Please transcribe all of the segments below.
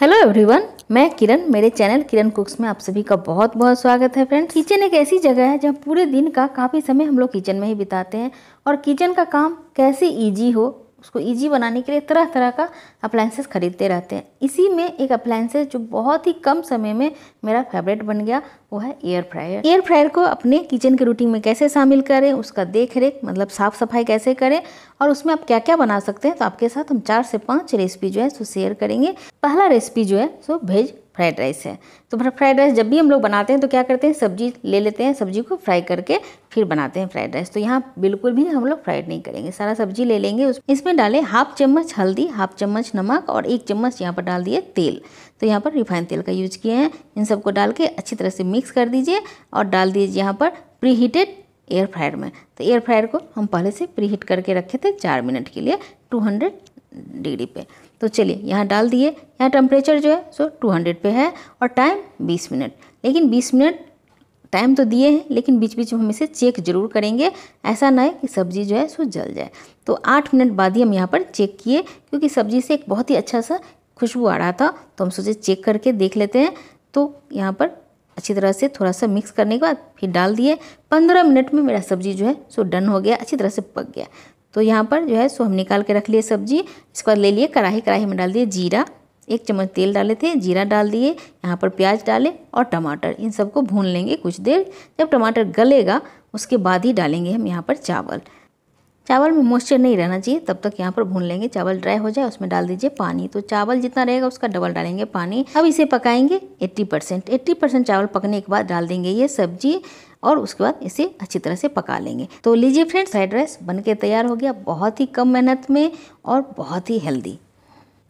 hello everyone मैं किरण मेरे channel किरण कुक्स में आप सभी का बहुत बहुत स्वागत है फ्रेंड्स किचन एक ऐसी जगह है जहाँ पूरे दिन का काफ़ी समय हम लोग किचन में ही बिताते हैं और किचन का काम कैसे इजी हो उसको इजी बनाने के लिए तरह तरह का अप्लायंसेस ख़रीदते रहते हैं इसी में एक अप्लायंसेस जो बहुत ही कम समय में मेरा फेवरेट बन गया वो है एयर फ्रायर एयर फ्रायर को अपने किचन के रूटीन में कैसे शामिल करें उसका देख रेख मतलब साफ़ सफाई कैसे करें और उसमें आप क्या क्या बना सकते हैं तो आपके साथ हम चार से पाँच रेसिपी जो है सो शेयर करेंगे पहला रेसिपी जो है सो भेज फ्राइड राइस है तो फ्राइड राइस जब भी हम लोग बनाते हैं तो क्या करते हैं सब्जी ले लेते हैं सब्जी को फ्राई करके फिर बनाते हैं फ्राइड राइस तो यहाँ बिल्कुल भी हम लोग फ्राइड नहीं करेंगे सारा सब्जी ले लेंगे उस इसमें डालें हाफ चम्मच हल्दी हाफ चम्मच नमक और एक चम्मच यहाँ पर डाल दिए तेल तो यहाँ पर रिफाइन तेल का यूज किए हैं इन सबको डाल के अच्छी तरह से मिक्स कर दीजिए और डाल दीजिए यहाँ पर प्री हीटेड एयर फ्रायर में तो एयर फ्रायर को हम पहले से प्री हीट करके रखे थे चार मिनट के लिए हंड्रेड डिग्री पे तो चलिए यहाँ डाल दिए यहाँ टेम्परेचर जो है सो 200 पे है और टाइम 20 मिनट लेकिन 20 मिनट टाइम तो दिए हैं लेकिन बीच बीच में हम इसे चेक जरूर करेंगे ऐसा ना है कि सब्जी जो है सो जल जाए तो आठ मिनट बाद ही हम यहाँ पर चेक किए क्योंकि सब्जी से एक बहुत ही अच्छा सा खुशबू आ रहा था तो हम सोचे चेक करके देख लेते हैं तो यहाँ पर अच्छी तरह से थोड़ा सा मिक्स करने के बाद फिर डाल दिए पंद्रह मिनट में मेरा सब्जी जो है सो डन हो गया अच्छी तरह से पक गया तो यहाँ पर जो है सो हम निकाल के रख लिए सब्जी इसके बाद ले लिए कढ़ाई कढ़ाई में डाल दिए जीरा एक चम्मच तेल डाले थे जीरा डाल दिए यहाँ पर प्याज डाले और टमाटर इन सबको भून लेंगे कुछ देर जब टमाटर गलेगा उसके बाद ही डालेंगे हम यहाँ पर चावल चावल में मॉइस्चर नहीं रहना चाहिए तब तक यहाँ पर भून लेंगे चावल ड्राई हो जाए उसमें डाल दीजिए पानी तो चावल जितना रहेगा उसका डबल डालेंगे पानी अब इसे पकाएंगे 80 परसेंट एट्टी परसेंट चावल पकने के बाद डाल देंगे ये सब्जी और उसके बाद इसे अच्छी तरह से पका लेंगे तो लीजिए फ्रेंड्स फ्राइड राइस बन के तैयार हो गया बहुत ही कम मेहनत में और बहुत ही हेल्दी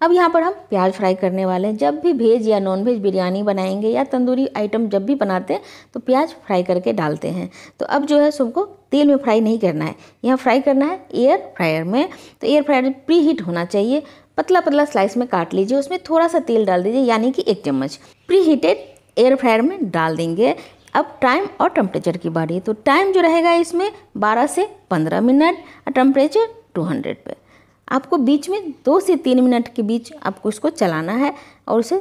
अब यहाँ पर हम प्याज फ्राई करने वाले हैं जब भी भेज या नॉन वेज बिरयानी बनाएंगे या तंदूरी आइटम जब भी बनाते हैं तो प्याज फ्राई करके डालते हैं तो अब जो है सबको तेल में फ्राई नहीं करना है यहाँ फ्राई करना है एयर फ्रायर में तो एयर फ्रायर प्री हीट होना चाहिए पतला पतला स्लाइस में काट लीजिए उसमें थोड़ा सा तेल डाल दीजिए यानी कि एक चम्मच प्री हीटेड एयर फ्रायर में डाल देंगे अब टाइम और टेम्परेचर की बारी है तो टाइम जो रहेगा इसमें 12 से 15 मिनट और टेम्परेचर 200 पे आपको बीच में दो से तीन मिनट के बीच आपको इसको चलाना है और उसे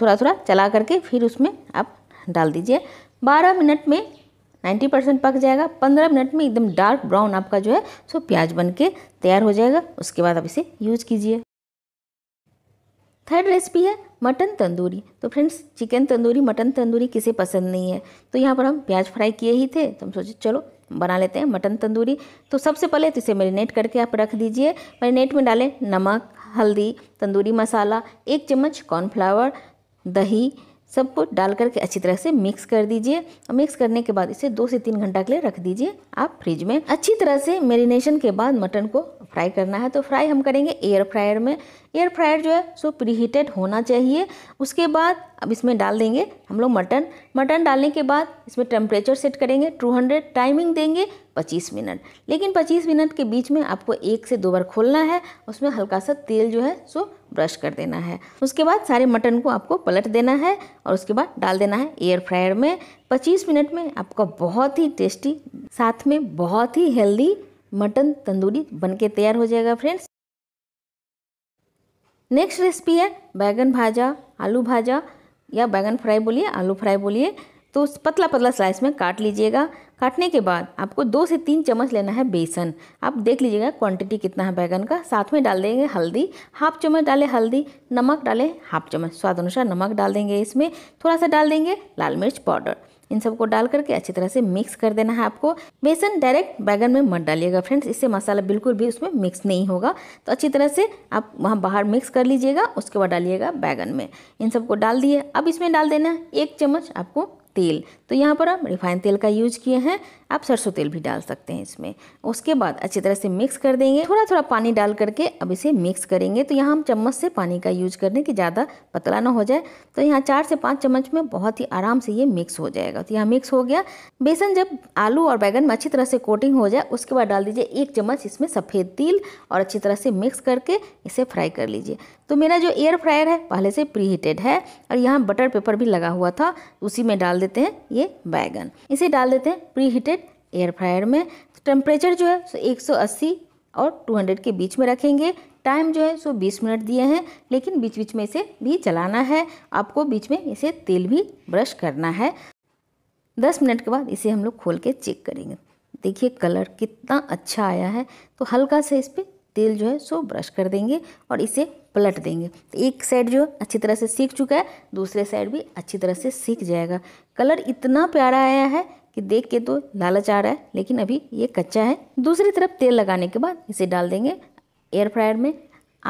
थोड़ा थोड़ा चला करके फिर उसमें आप डाल दीजिए 12 मिनट में 90 परसेंट पक जाएगा 15 मिनट में एकदम डार्क ब्राउन आपका जो है सो प्याज बन के तैयार हो जाएगा उसके बाद आप इसे यूज कीजिए थर्ड रेसिपी है मटन तंदूरी तो friends chicken tandoori mutton tandoori किसे पसंद नहीं है तो यहाँ पर हम प्याज फ्राई किए ही थे तो हम सोचे चलो बना लेते हैं मटन तंदूरी तो सबसे पहले तो इसे मैरिनेट करके आप रख दीजिए मैरिनेट में डालें नमक हल्दी तंदूरी मसाला एक चम्मच कॉर्नफ्लावर दही सब कुछ डाल करके अच्छी तरह से मिक्स कर दीजिए और मिक्स करने के बाद इसे दो से तीन घंटा के लिए रख दीजिए आप फ्रिज में अच्छी तरह से मेरीनेशन के बाद मटन को फ्राई करना है तो फ्राई हम करेंगे एयर फ्रायर में एयर फ्रायर जो है सो प्रीहीटेड होना चाहिए उसके बाद अब इसमें डाल देंगे हम लोग मटन मटन डालने के बाद इसमें टेम्परेचर सेट करेंगे 200 टाइमिंग देंगे 25 मिनट लेकिन 25 मिनट के बीच में आपको एक से दो बार खोलना है उसमें हल्का सा तेल जो है सो ब्रश कर देना है उसके बाद सारे मटन को आपको पलट देना है और उसके बाद डाल देना है एयर फ्रायर में 25 मिनट में आपका बहुत ही टेस्टी साथ में बहुत ही हेल्दी मटन तंदूरी बनके तैयार हो जाएगा फ्रेंड्स नेक्स्ट रेसिपी है बैगन भाजा आलू भाजा या बैगन फ्राई बोलिए आलू फ्राई बोलिए तो पतला पतला स्लाइस में काट लीजिएगा काटने के बाद आपको दो से तीन चम्मच लेना है बेसन आप देख लीजिएगा क्वांटिटी कितना है बैगन का साथ में डाल देंगे हल्दी हाफ चम्मच डालें हल्दी नमक डालें हाफ चम्मच स्वाद अनुसार नमक डाल देंगे इसमें थोड़ा सा डाल देंगे लाल मिर्च पाउडर इन सबको डाल करके अच्छी तरह से मिक्स कर देना है आपको बेसन डायरेक्ट बैगन में मत डालिएगा फ्रेंड्स इससे मसाला बिल्कुल भी उसमें मिक्स नहीं होगा तो अच्छी तरह से आप वहाँ बाहर मिक्स कर लीजिएगा उसके बाद डालिएगा बैगन में इन सबको डाल दिए अब इसमें डाल देना एक चम्मच आपको तेल तो यहाँ पर हम रिफाइन तेल का यूज किए हैं आप सरसों तेल भी डाल सकते हैं इसमें उसके बाद अच्छी तरह से मिक्स कर देंगे थोड़ा थोड़ा पानी डाल करके अब इसे मिक्स करेंगे तो यहाँ हम चम्मच से पानी का यूज करने की ज़्यादा पतला ना हो जाए तो यहाँ चार से पाँच चम्मच में बहुत ही आराम से ये मिक्स हो जाएगा तो यहाँ मिक्स हो गया बेसन जब आलू और बैगन में अच्छी तरह से कोटिंग हो जाए उसके बाद डाल दीजिए एक चम्मच इसमें सफ़ेद तिल और अच्छी तरह से मिक्स करके इसे फ्राई कर लीजिए तो मेरा जो एयर फ्रायर है पहले से प्री हीटेड है और यहाँ बटर पेपर भी लगा हुआ था उसी में डाल देते हैं ये बैगन इसे डाल देते हैं प्री हीटेड एयर फ्रायर में टेम्परेचर जो है सो 180 और 200 के बीच में रखेंगे टाइम जो है सो 20 मिनट दिए हैं लेकिन बीच बीच में इसे भी चलाना है आपको बीच में इसे तेल भी ब्रश करना है 10 मिनट के बाद इसे हम लोग खोल के चेक करेंगे देखिए कलर कितना अच्छा आया है तो हल्का सा इस पर तेल जो है सो ब्रश कर देंगे और इसे पलट देंगे तो एक साइड जो अच्छी तरह से सीख चुका है दूसरे साइड भी अच्छी तरह से सीख जाएगा कलर इतना प्यारा आया है कि देख के तो लालच आ रहा है लेकिन अभी ये कच्चा है दूसरी तरफ तेल लगाने के बाद इसे डाल देंगे एयर फ्रायर में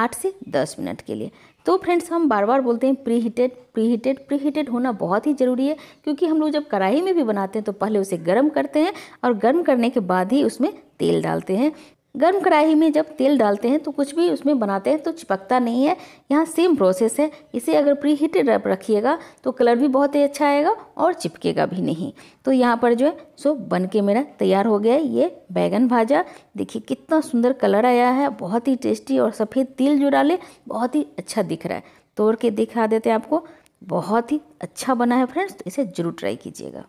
आठ से दस मिनट के लिए तो फ्रेंड्स हम बार बार बोलते हैं preheated preheated preheated होना बहुत ही ज़रूरी है क्योंकि हम लोग जब कढ़ाई में भी बनाते हैं तो पहले उसे गर्म करते हैं और गर्म करने के बाद ही उसमें तेल डालते हैं गर्म कढ़ाई में जब तेल डालते हैं तो कुछ भी उसमें बनाते हैं तो चिपकता नहीं है यहाँ सेम प्रोसेस है इसे अगर प्री हीटेड रखिएगा तो कलर भी बहुत ही अच्छा आएगा और चिपकेगा भी नहीं तो यहाँ पर जो है सो बन के मेरा तैयार हो गया है ये बैगन भाजा देखिए कितना सुंदर कलर आया है बहुत ही टेस्टी और सफ़ेद तिल जो डाले बहुत ही अच्छा दिख रहा है तोड़ के दिखा देते हैं आपको बहुत ही अच्छा बना है फ्रेंड्स तो इसे ज़रूर ट्राई कीजिएगा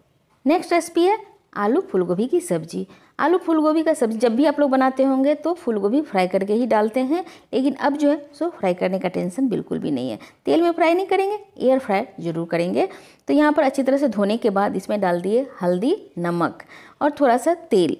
नेक्स्ट रेसिपी है आलू फूलगोभी की सब्ज़ी आलू फूलगोभी का सब्ज़ी जब भी आप लोग बनाते होंगे तो फूलगोभी फ्राई करके ही डालते हैं लेकिन अब जो है सो फ्राई करने का टेंशन बिल्कुल भी नहीं है तेल में फ्राई नहीं करेंगे एयर फ्राई ज़रूर करेंगे तो यहाँ पर अच्छी तरह से धोने के बाद इसमें डाल दिए हल्दी नमक और थोड़ा सा तेल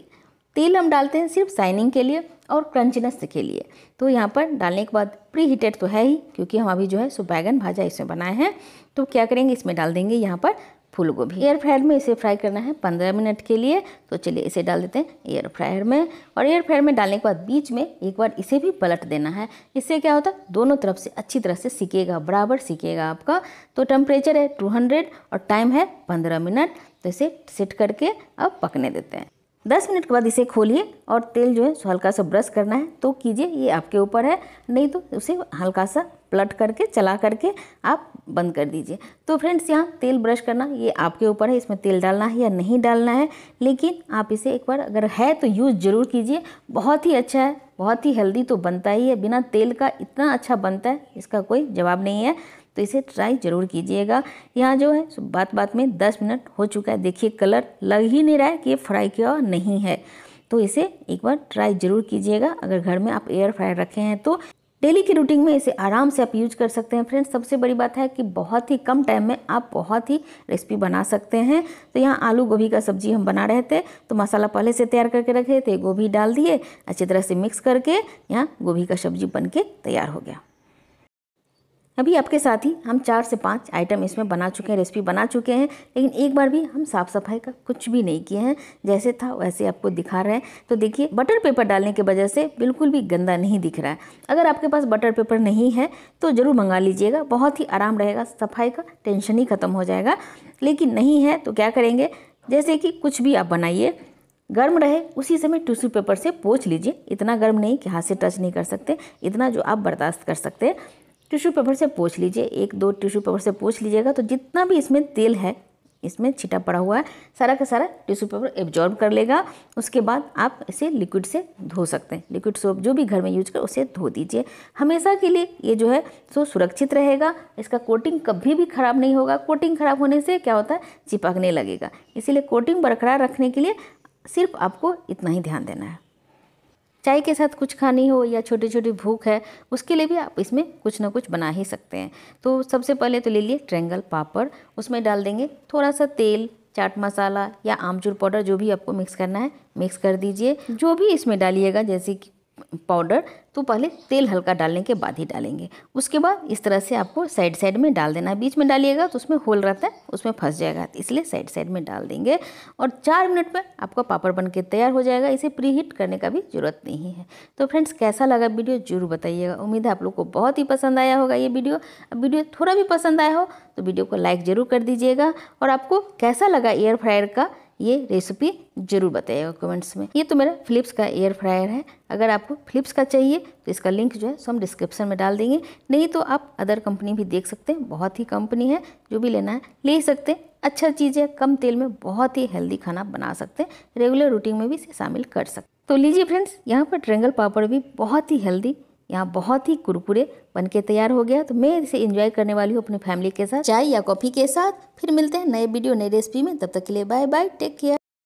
तेल हम डालते हैं सिर्फ साइनिंग के लिए और क्रंचनेस के लिए तो यहाँ पर डालने के बाद प्री हीटेड तो है ही क्योंकि हम अभी जो है सो बैगन भाजा इसमें बनाए हैं तो क्या करेंगे इसमें डाल देंगे यहाँ पर फूल गोभी एयर फ्रायर में इसे फ्राई करना है पंद्रह मिनट के लिए तो चलिए इसे डाल देते हैं एयर फ्रायर में और एयर फ्रायर में डालने के बाद बीच में एक बार इसे भी पलट देना है इससे क्या होता है दोनों तरफ से अच्छी तरह से सीखेगा बराबर सीखेगा आपका तो टेम्परेचर है टू और टाइम है पंद्रह मिनट तो इसे सेट करके अब पकने देते हैं दस मिनट के बाद इसे खोलिए और तेल जो है सो हल्का सा ब्रश करना है तो कीजिए ये आपके ऊपर है नहीं तो उसे हल्का सा पलट करके चला करके आप बंद कर दीजिए तो फ्रेंड्स यहाँ तेल ब्रश करना ये आपके ऊपर है इसमें तेल डालना है या नहीं डालना है लेकिन आप इसे एक बार अगर है तो यूज़ ज़रूर कीजिए बहुत ही अच्छा है बहुत ही हेल्दी तो बनता ही है बिना तेल का इतना अच्छा बनता है इसका कोई जवाब नहीं है तो इसे ट्राई ज़रूर कीजिएगा यहाँ जो है बात बात में दस मिनट हो चुका है देखिए कलर लग ही नहीं रहा है कि ये फ्राई किया नहीं है तो इसे एक बार ट्राई ज़रूर कीजिएगा अगर घर में आप एयर फ्रायर रखे हैं तो डेली की रूटीन में इसे आराम से आप यूज कर सकते हैं फ्रेंड्स सबसे बड़ी बात है कि बहुत ही कम टाइम में आप बहुत ही रेसिपी बना सकते हैं तो यहाँ आलू गोभी का सब्जी हम बना रहे थे तो मसाला पहले से तैयार करके रखे थे गोभी डाल दिए अच्छी तरह से मिक्स करके यहाँ गोभी का सब्जी बन के तैयार हो गया अभी आपके साथ ही हम चार से पाँच आइटम इसमें बना चुके हैं रेसिपी बना चुके हैं लेकिन एक बार भी हम साफ़ सफाई का कुछ भी नहीं किए हैं जैसे था वैसे आपको दिखा रहे हैं तो देखिए बटर पेपर डालने की वजह से बिल्कुल भी गंदा नहीं दिख रहा है अगर आपके पास बटर पेपर नहीं है तो ज़रूर मंगा लीजिएगा बहुत ही आराम रहेगा सफाई का टेंशन ही ख़त्म हो जाएगा लेकिन नहीं है तो क्या करेंगे जैसे कि कुछ भी आप बनाइए गर्म रहे उसी समय टिश्यू पेपर से पोछ लीजिए इतना गर्म नहीं कि हाथ से टच नहीं कर सकते इतना जो आप बर्दाश्त कर सकते हैं टिश्यू पेपर से पोछ लीजिए एक दो टिश्यू पेपर से पोछ लीजिएगा तो जितना भी इसमें तेल है इसमें छिटा पड़ा हुआ है सारा का सारा टिश्यू पेपर एब्जॉर्ब कर लेगा उसके बाद आप इसे लिक्विड से धो सकते हैं लिक्विड सोप जो भी घर में यूज कर उसे धो दीजिए हमेशा के लिए ये जो है सो सुरक्षित रहेगा इसका कोटिंग कभी भी ख़राब नहीं होगा कोटिंग ख़राब होने से क्या होता है चिपकने लगेगा इसीलिए कोटिंग बरकरार रखने के लिए सिर्फ आपको इतना ही ध्यान देना है चाय के साथ कुछ खानी हो या छोटी छोटी भूख है उसके लिए भी आप इसमें कुछ ना कुछ बना ही सकते हैं तो सबसे पहले तो ले लिए ट्रेंगल पापड़ उसमें डाल देंगे थोड़ा सा तेल चाट मसाला या आमचूर पाउडर जो भी आपको मिक्स करना है मिक्स कर दीजिए जो भी इसमें डालिएगा जैसे कि पाउडर तो पहले तेल हल्का डालने के बाद ही डालेंगे उसके बाद इस तरह से आपको साइड साइड में डाल देना बीच में डालिएगा तो उसमें होल रहता है उसमें फंस जाएगा तो इसलिए साइड साइड में डाल देंगे और चार मिनट में आपका पापड़ बन के तैयार हो जाएगा इसे प्री हीट करने का भी ज़रूरत नहीं है तो फ्रेंड्स कैसा लगा वीडियो जरूर बताइएगा उम्मीद है आप लोग को बहुत ही पसंद आया होगा ये वीडियो अब वीडियो थोड़ा भी पसंद आया हो तो वीडियो को लाइक ज़रूर कर दीजिएगा और आपको कैसा लगा एयर फ्रायर का ये रेसिपी जरूर बताइएगा कमेंट्स में ये तो मेरा फ्लिप्स का एयर फ्रायर है अगर आपको फ्लिप्स का चाहिए तो इसका लिंक जो है सो हम डिस्क्रिप्शन में डाल देंगे नहीं तो आप अदर कंपनी भी देख सकते हैं बहुत ही कंपनी है जो भी लेना है ले सकते हैं अच्छा चीज़ है कम तेल में बहुत ही हेल्दी खाना बना सकते हैं रेगुलर रूटीन में भी इसे शामिल कर सकते तो लीजिए फ्रेंड्स यहाँ पर ट्रेंगल पापड़ भी बहुत ही हेल्दी यहाँ बहुत ही कुरकुरे बनके तैयार हो गया तो मैं इसे इंजॉय करने वाली हूँ अपनी फैमिली के साथ चाय या कॉफ़ी के साथ फिर मिलते हैं नए वीडियो नई रेसिपी में तब तक के लिए बाय बाय टेक केयर